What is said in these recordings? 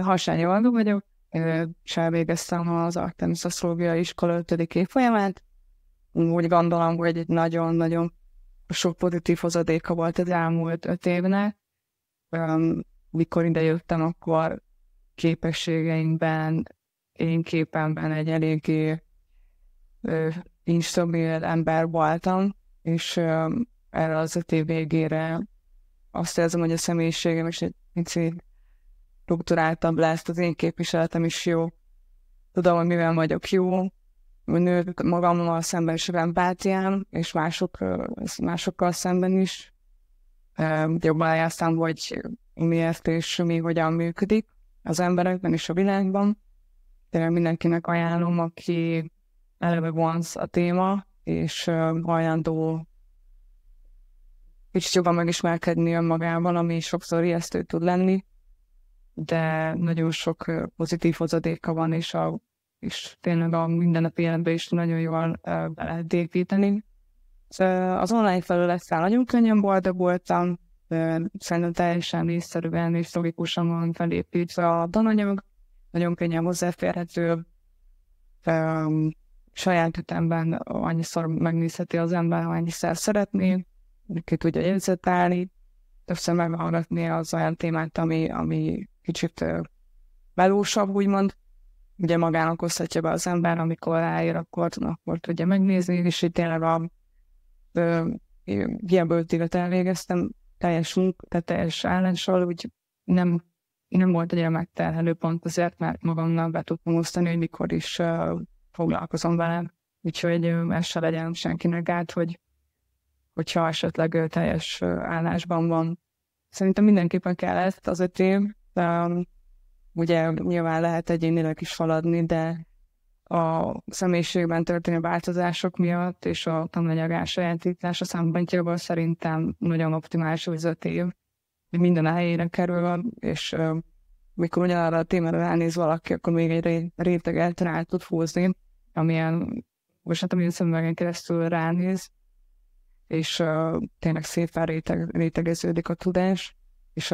Hasányi Alga vagyok, és elvégeztem az Artemis Asztrológiai Iskola 5. évfolyamát. Úgy gondolom, hogy egy nagyon-nagyon sok pozitív hozadéka volt az elmúlt öt évnek. Mikor jöttem, akkor képességeinkben, én képemben egy eléggé instabil ember voltam, és erre az öt év végére azt érzem, hogy a személyiségem is egy picit struktúráltabb lesz, az én képviseletem is jó. Tudom, hogy mivel vagyok jó, nő magammal szemben is empátiám, és mások, másokkal szemben is. Jobban eljátszám, hogy miért és mi hogyan működik az emberekben és a világban. Tényleg mindenkinek ajánlom, aki eleve vonz a téma, és hajlandó kicsit jobban megismerkedni önmagával, ami sokszor ijesztő tud lenni, de nagyon sok pozitív hozadéka van, és, a, és tényleg a mindennapi életbe is nagyon jól be lehet építeni. Az online felülettel nagyon könnyen boldog voltam, szerintem teljesen észszerűen és logikusan van felépítve a tananyag, nagyon könnyen hozzáférhető, saját ütemben annyiszor megnézheti az ember, ha annyiszor szeretné, ki tudja jegyzetelni, többször megvallgatni az olyan témát, ami, ami kicsit melósabb, úgymond. Ugye magának hozhatja be az ember, amikor ráér, akkor, akkor tudja megnézni, és itt tényleg a ilyen böltévet elvégeztem, teljes munk, tehát teljes állással, úgy nem, nem volt egy megterhelő pont azért, mert magamnak be tudtam osztani, hogy mikor is uh, foglalkozom velem. Úgyhogy ez se legyen senkinek át, hogy hogyha esetleg teljes állásban van. Szerintem mindenképpen kell ezt az öt év, de um, ugye nyilván lehet egyénileg is faladni, de a személyiségben történő változások miatt és a tananyag elsajátítása szempontjából szerintem nagyon optimális az öt év, hogy minden a helyére kerül, és mikor ugyanarra a témára ránéz valaki, akkor még egy réteget rá tud húzni, amilyen, most hát a szemüvegen keresztül ránéz, és uh, tényleg szépen réteg, rétegeződik a tudás, és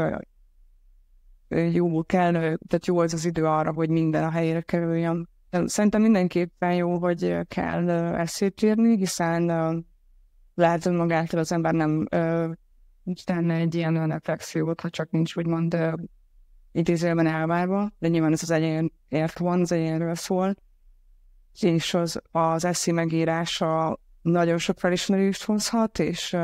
uh, jó kell, tehát jó az az idő arra, hogy minden a helyére kerüljön. Szerintem mindenképpen jó, hogy kell eszét írni, hiszen uh, lehet, hogy magától az ember nem uh, tenne egy ilyen önreflexiót, ha csak nincs úgymond uh, idézőben elvárva, de nyilván ez az egyénért van, az egyénről szól, és az, az eszi megírása nagyon sok felismerést hozhat, és,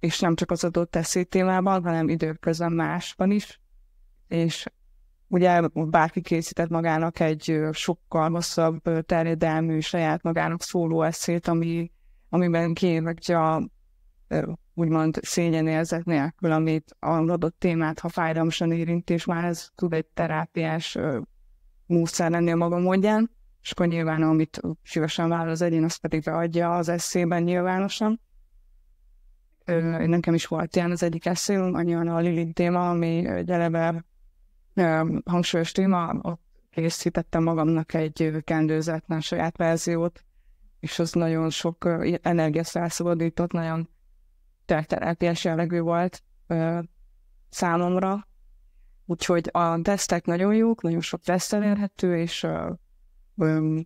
és nem csak az adott eszély témában, hanem időközben másban is. És ugye bárki készített magának egy sokkal hosszabb terjedelmű saját magának szóló eszét, ami, amiben a úgymond szégyenérzet nélkül, amit az adott témát, ha fájdalmasan érint, és már ez tud egy terápiás módszer lenni a maga módján és akkor nyilván, amit szívesen vállal az egyén, azt pedig beadja az eszében nyilvánosan. Ö, nekem is volt ilyen az egyik eszém, annyian a Lilith téma, ami egy eleve ö, hangsúlyos téma, ott készítettem magamnak egy kendőzetlen saját verziót, és az nagyon sok energiát felszabadított, nagyon terápiás jellegű volt ö, számomra. Úgyhogy a tesztek nagyon jók, nagyon sok teszt elérhető, és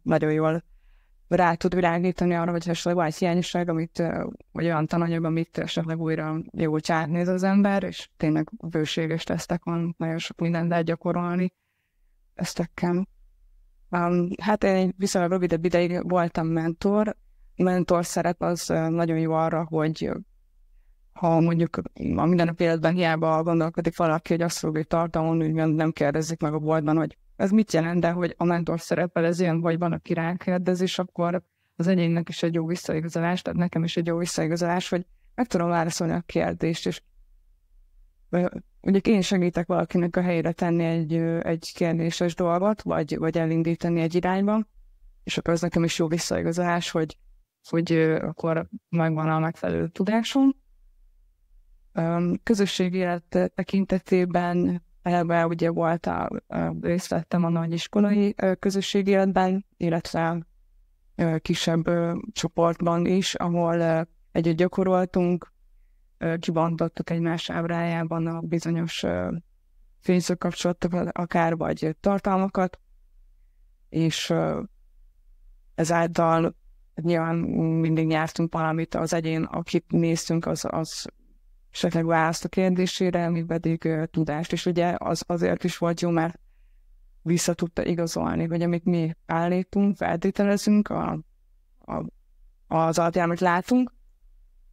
nagyon jól rá tud világítani arra, hogy esetleg van egy hiányosság, amit, vagy olyan tananyag, amit esetleg újra jó csátnéz az ember, és tényleg bőséges tesztek van, nagyon sok mindent lehet gyakorolni eztekkel. Um, hát én egy viszonylag rövidebb ideig voltam mentor. Mentor szerep az nagyon jó arra, hogy ha mondjuk a minden életben hiába gondolkodik valaki, hogy azt fogja tartalmon, úgymond nem kérdezik meg a boltban, hogy ez mit jelent, de hogy a mentor szerepel ez ilyen, vagy van, aki rákérdezés, akkor az enyémnek is egy jó visszaigazolás, tehát nekem is egy jó visszaigazolás, hogy meg tudom válaszolni a kérdést, és ugye én segítek valakinek a helyére tenni egy, egy kérdéses dolgot, vagy, vagy elindítani egy irányba, és akkor az nekem is jó visszaigazolás, hogy, hogy akkor megvan a megfelelő tudásom. Közösségi élet tekintetében Eleve ugye volt a, a részt vettem a nagyiskolai közösség életben, illetve kisebb csoportban is, ahol együtt gyakoroltunk, kibontottuk egymás ábrájában a bizonyos Facebook kapcsolatokat akár, vagy tartalmakat, és ezáltal nyilván mindig nyertünk valamit, az egyén, akit néztünk, az, az esetleg választ a kérdésére, ami pedig uh, tudást. És ugye az azért is volt jó, mert vissza tudta igazolni, hogy amit mi állítunk, feltételezünk, a, a, az alapján, amit látunk,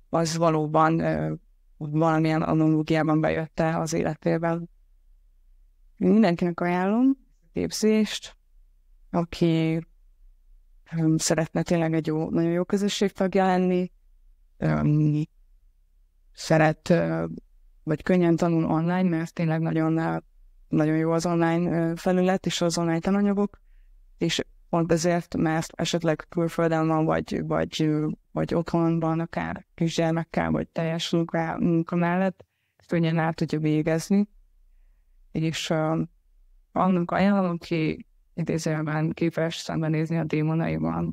az valóban uh, valamilyen analógiában bejött az életében. Mindenkinek ajánlom képzést, aki um, szeretne tényleg egy jó, nagyon jó közösség tagja lenni, um, szeret, vagy könnyen tanul online, mert tényleg nagyon, nagyon jó az online felület és az online tananyagok, és pont ezért, mert esetleg külföldön van, vagy, vagy, vagy van, akár kisgyermekkel, vagy teljes munka, munka mellett, könnyen át tudja végezni. És annak ajánlom, ki idézőben képes szembenézni a démonaival,